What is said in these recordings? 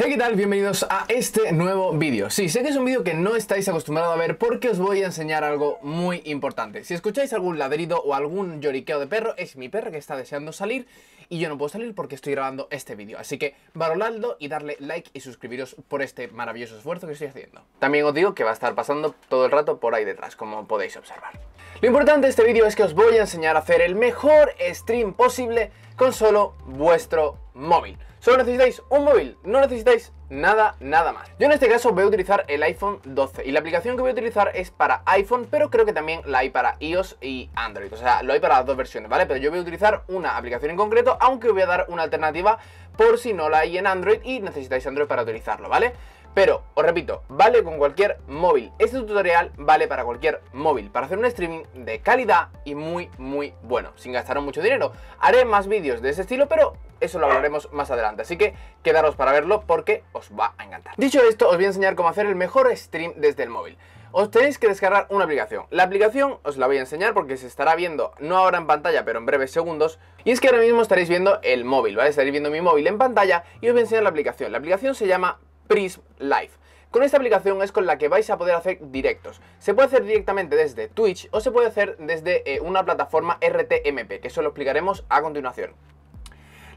Hey, ¿qué tal? Bienvenidos a este nuevo vídeo. Sí, sé que es un vídeo que no estáis acostumbrados a ver porque os voy a enseñar algo muy importante. Si escucháis algún ladrido o algún lloriqueo de perro, es mi perro que está deseando salir y yo no puedo salir porque estoy grabando este vídeo. Así que varolando y darle like y suscribiros por este maravilloso esfuerzo que estoy haciendo. También os digo que va a estar pasando todo el rato por ahí detrás, como podéis observar. Lo importante de este vídeo es que os voy a enseñar a hacer el mejor stream posible con solo vuestro móvil. Solo necesitáis un móvil, no necesitáis nada, nada más. Yo en este caso voy a utilizar el iPhone 12 y la aplicación que voy a utilizar es para iPhone, pero creo que también la hay para iOS y Android. O sea, lo hay para las dos versiones, ¿vale? Pero yo voy a utilizar una aplicación en concreto, aunque voy a dar una alternativa por si no la hay en Android y necesitáis Android para utilizarlo, ¿vale? Pero, os repito, vale con cualquier móvil. Este tutorial vale para cualquier móvil, para hacer un streaming de calidad y muy, muy bueno, sin gastar mucho dinero. Haré más vídeos de ese estilo, pero eso lo hablaremos más adelante. Así que quedaros para verlo porque os va a encantar. Dicho esto, os voy a enseñar cómo hacer el mejor stream desde el móvil. Os tenéis que descargar una aplicación. La aplicación os la voy a enseñar porque se estará viendo, no ahora en pantalla, pero en breves segundos. Y es que ahora mismo estaréis viendo el móvil, ¿vale? Estaréis viendo mi móvil en pantalla y os voy a enseñar la aplicación. La aplicación se llama Prism Live. Con esta aplicación es con la que vais a poder hacer directos. Se puede hacer directamente desde Twitch o se puede hacer desde eh, una plataforma RTMP, que eso lo explicaremos a continuación.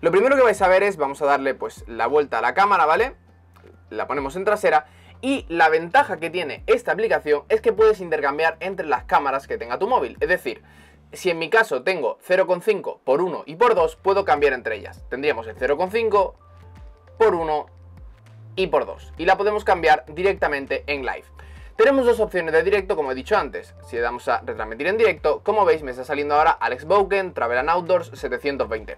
Lo primero que vais a ver es, vamos a darle pues la vuelta a la cámara, ¿vale? La ponemos en trasera y la ventaja que tiene esta aplicación es que puedes intercambiar entre las cámaras que tenga tu móvil. Es decir, si en mi caso tengo 0,5 por 1 y por 2, puedo cambiar entre ellas. Tendríamos el 0,5 por 1 y por 2. Y la podemos cambiar directamente en live. Tenemos dos opciones de directo, como he dicho antes. Si damos a retransmitir en directo, como veis me está saliendo ahora Alex Boken, Travel and Outdoors 720.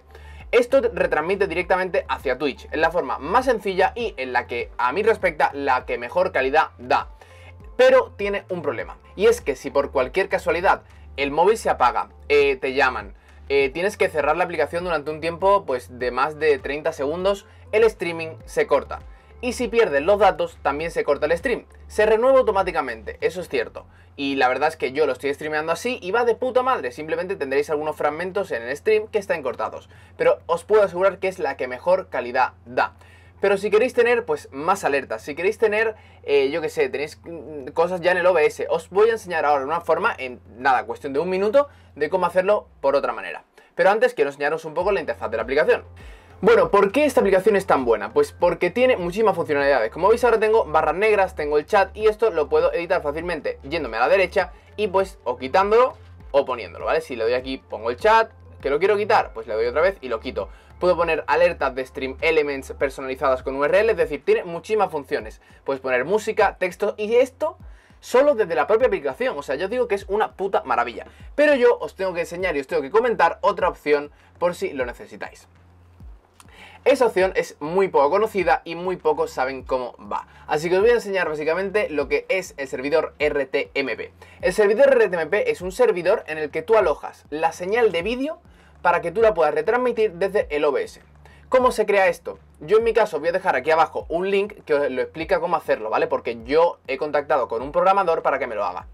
Esto retransmite directamente hacia Twitch, en la forma más sencilla y en la que a mí respecta la que mejor calidad da. Pero tiene un problema, y es que si por cualquier casualidad el móvil se apaga, eh, te llaman, eh, tienes que cerrar la aplicación durante un tiempo pues, de más de 30 segundos, el streaming se corta. Y si pierden los datos, también se corta el stream. Se renueva automáticamente, eso es cierto. Y la verdad es que yo lo estoy streameando así y va de puta madre. Simplemente tendréis algunos fragmentos en el stream que están cortados. Pero os puedo asegurar que es la que mejor calidad da. Pero si queréis tener, pues, más alertas, si queréis tener, eh, yo que sé, tenéis mm, cosas ya en el OBS, os voy a enseñar ahora una forma, en nada, cuestión de un minuto, de cómo hacerlo por otra manera. Pero antes quiero enseñaros un poco la interfaz de la aplicación. Bueno, ¿por qué esta aplicación es tan buena? Pues porque tiene muchísimas funcionalidades. Como veis ahora tengo barras negras, tengo el chat y esto lo puedo editar fácilmente yéndome a la derecha y pues o quitándolo o poniéndolo, ¿vale? Si le doy aquí pongo el chat, que lo quiero quitar, pues le doy otra vez y lo quito. Puedo poner alertas de Stream Elements personalizadas con URL, es decir, tiene muchísimas funciones. Puedes poner música, texto y esto solo desde la propia aplicación. O sea, yo digo que es una puta maravilla. Pero yo os tengo que enseñar y os tengo que comentar otra opción por si lo necesitáis. Esa opción es muy poco conocida y muy pocos saben cómo va. Así que os voy a enseñar básicamente lo que es el servidor RTMP. El servidor RTMP es un servidor en el que tú alojas la señal de vídeo para que tú la puedas retransmitir desde el OBS. ¿Cómo se crea esto? Yo en mi caso voy a dejar aquí abajo un link que os lo explica cómo hacerlo, ¿vale? Porque yo he contactado con un programador para que me lo haga.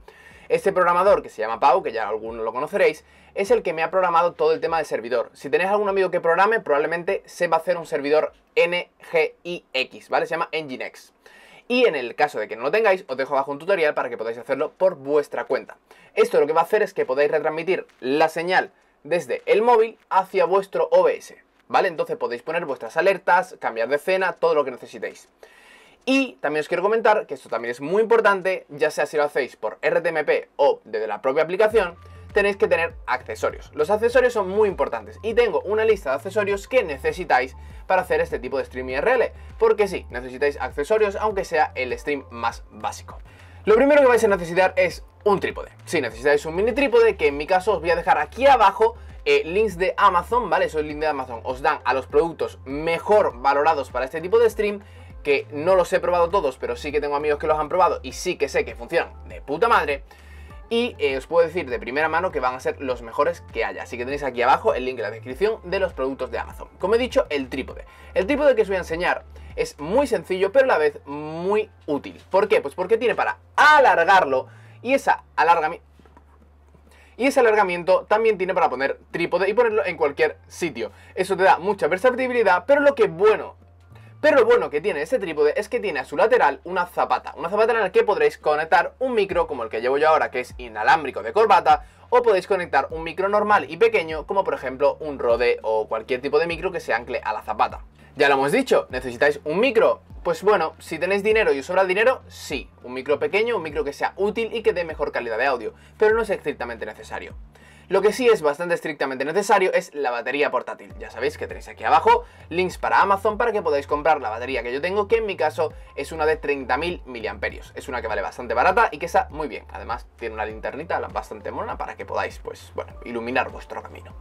Este programador, que se llama Pau, que ya algunos lo conoceréis, es el que me ha programado todo el tema de servidor. Si tenéis algún amigo que programe, probablemente se va a hacer un servidor NGIX, ¿vale? Se llama Nginx. Y en el caso de que no lo tengáis, os dejo abajo un tutorial para que podáis hacerlo por vuestra cuenta. Esto lo que va a hacer es que podáis retransmitir la señal desde el móvil hacia vuestro OBS, ¿vale? Entonces podéis poner vuestras alertas, cambiar de escena, todo lo que necesitéis. Y también os quiero comentar que esto también es muy importante, ya sea si lo hacéis por RTMP o desde la propia aplicación, tenéis que tener accesorios. Los accesorios son muy importantes y tengo una lista de accesorios que necesitáis para hacer este tipo de streaming IRL, porque sí, necesitáis accesorios aunque sea el stream más básico. Lo primero que vais a necesitar es un trípode. Si necesitáis un mini trípode, que en mi caso os voy a dejar aquí abajo eh, links de Amazon, ¿vale? Esos links de Amazon os dan a los productos mejor valorados para este tipo de stream que no los he probado todos, pero sí que tengo amigos que los han probado y sí que sé que funcionan de puta madre. Y eh, os puedo decir de primera mano que van a ser los mejores que haya. Así que tenéis aquí abajo el link en la descripción de los productos de Amazon. Como he dicho, el trípode. El trípode que os voy a enseñar es muy sencillo, pero a la vez muy útil. ¿Por qué? Pues porque tiene para alargarlo y esa Y ese alargamiento también tiene para poner trípode y ponerlo en cualquier sitio. Eso te da mucha versatilidad, pero lo que bueno pero lo bueno que tiene este trípode es que tiene a su lateral una zapata, una zapata en la que podréis conectar un micro como el que llevo yo ahora que es inalámbrico de corbata o podéis conectar un micro normal y pequeño como por ejemplo un rode o cualquier tipo de micro que se ancle a la zapata. Ya lo hemos dicho, ¿necesitáis un micro? Pues bueno, si tenéis dinero y os sobra dinero, sí, un micro pequeño, un micro que sea útil y que dé mejor calidad de audio, pero no es estrictamente necesario. Lo que sí es bastante estrictamente necesario es la batería portátil. Ya sabéis que tenéis aquí abajo links para Amazon para que podáis comprar la batería que yo tengo, que en mi caso es una de 30.000 mAh. Es una que vale bastante barata y que está muy bien. Además tiene una linternita bastante mona para que podáis, pues, bueno, iluminar vuestro camino.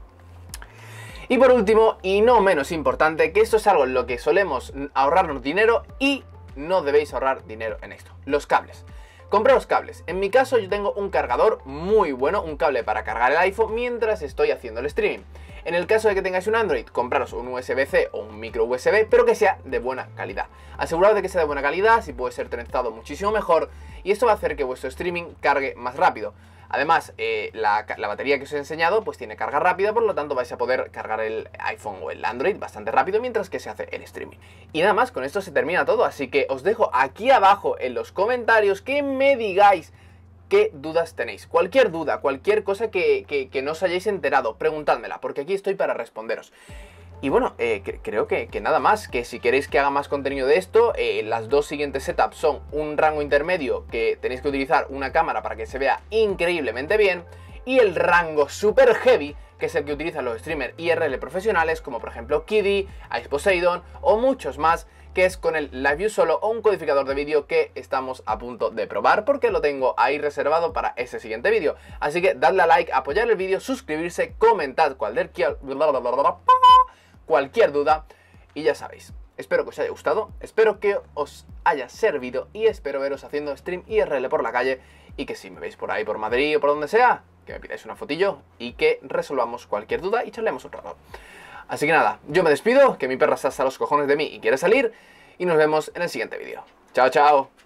Y por último, y no menos importante, que esto es algo en lo que solemos ahorrarnos dinero y no debéis ahorrar dinero en esto, los cables. Compré los cables. En mi caso yo tengo un cargador muy bueno, un cable para cargar el iPhone mientras estoy haciendo el streaming. En el caso de que tengáis un Android, compraros un USB-C o un micro USB, pero que sea de buena calidad. Aseguraos de que sea de buena calidad, si puede ser trenzado muchísimo mejor, y esto va a hacer que vuestro streaming cargue más rápido. Además, eh, la, batería que os he enseñado pues tiene carga rápida, por lo tanto vais a poder cargar el iPhone o el Android bastante rápido mientras que se hace el streaming. Y nada más, con esto se termina todo, así que os dejo aquí abajo en los comentarios que me digáis qué dudas tenéis. Cualquier duda, cualquier cosa que, que no os hayáis enterado, preguntadmela porque aquí estoy para responderos. Y bueno, creo que, nada más, que si queréis que haga más contenido de esto, las dos siguientes setups son un rango intermedio que tenéis que utilizar una cámara para que se vea increíblemente bien, y el rango super heavy, que es el que utilizan los streamers IRL profesionales, como por ejemplo Kiddy, Ice Poseidon o muchos más, que es con el Live View solo o un codificador de vídeo que estamos a punto de probar porque lo tengo ahí reservado para ese siguiente vídeo. Así que dadle a like, apoyar el vídeo, suscribirse, comentad cualquier cualquier duda. Y ya sabéis, espero que os haya gustado, espero que os haya servido y espero veros haciendo stream IRL por la calle y que si me veis por ahí, por Madrid o por donde sea, que me pidáis una fotillo y que resolvamos cualquier duda y charlemos un rato. Así que nada, yo me despido, que mi perra está hasta los cojones de mí y quiere salir, y nos vemos en el siguiente vídeo. ¡Chao, chao!